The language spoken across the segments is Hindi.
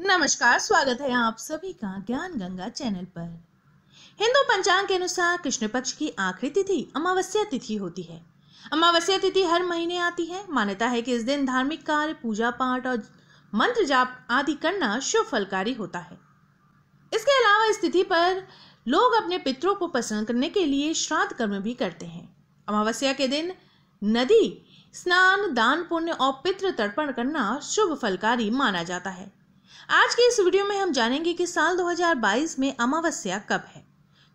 नमस्कार स्वागत है आप सभी का ज्ञान गंगा चैनल पर हिंदू पंचांग के अनुसार कृष्ण पक्ष की आखिरी तिथि अमावस्या तिथि होती है अमावस्या तिथि हर महीने आती है मान्यता है कि इस दिन धार्मिक कार्य पूजा पाठ और मंत्र जाप आदि करना शुभ फलकारी होता है इसके अलावा इस तिथि पर लोग अपने पितरों को प्रसन्न करने के लिए श्राद्ध कर्म भी करते हैं अमावस्या के दिन नदी स्नान दान पुण्य और पितृ तर्पण करना शुभ फलकारी माना जाता है आज के इस वीडियो में हम जानेंगे कि साल 2022 में अमावस्या कब है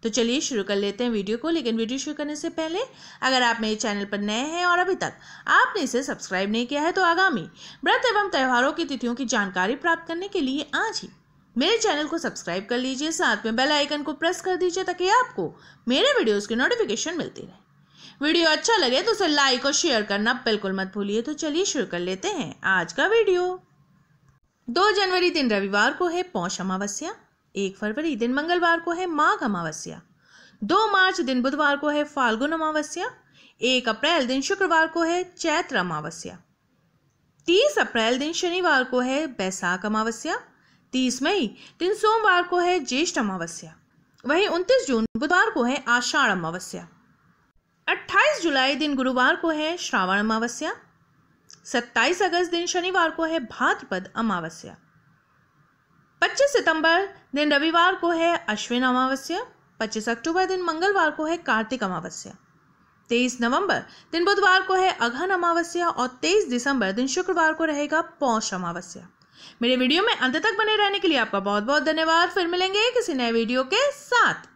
तो चलिए शुरू कर लेते हैं वीडियो को लेकिन वीडियो शुरू करने से पहले अगर आप मेरे चैनल पर नए हैं और अभी तक आपने इसे सब्सक्राइब नहीं किया है तो आगामी व्रत एवं त्यौहारों की तिथियों की जानकारी प्राप्त करने के लिए आज ही मेरे चैनल को सब्सक्राइब कर लीजिए साथ में बेल आइकन को प्रेस कर दीजिए ताकि आपको मेरे वीडियोस की नोटिफिकेशन मिलती रहे वीडियो अच्छा लगे तो उसे लाइक और शेयर करना बिल्कुल मत भूलिए तो चलिए शुरू कर लेते हैं आज का वीडियो दो जनवरी दिन रविवार को है पौष अमावस्या एक फरवरी दिन मंगलवार को है माघ अमावस्या दो मार्च दिन बुधवार को है फाल्गुन अमावस्या एक अप्रैल दिन शुक्रवार को है चैत्र अमावस्या तीस अप्रैल दिन शनिवार को है बैसाख अमावस्या तीस मई दिन सोमवार को है ज्येष्ठ अमावस्या वहीं उनतीस जून बुधवार को है आषाढ़ अमावस्या अट्ठाईस जुलाई दिन गुरुवार को है श्रावण अमावस्या 27 अगस्त दिन शनिवार को है भाद्रपद अमावस्या 25 सितंबर दिन रविवार को है अश्विन अमावस्या 25 अक्टूबर दिन मंगलवार को है कार्तिक अमावस्या 23 नवंबर दिन बुधवार को है अघन अमावस्या और 23 दिसंबर दिन शुक्रवार को रहेगा पौष अमावस्या मेरे वीडियो में अंत तक बने रहने के लिए आपका बहुत बहुत धन्यवाद फिर मिलेंगे किसी नए वीडियो के साथ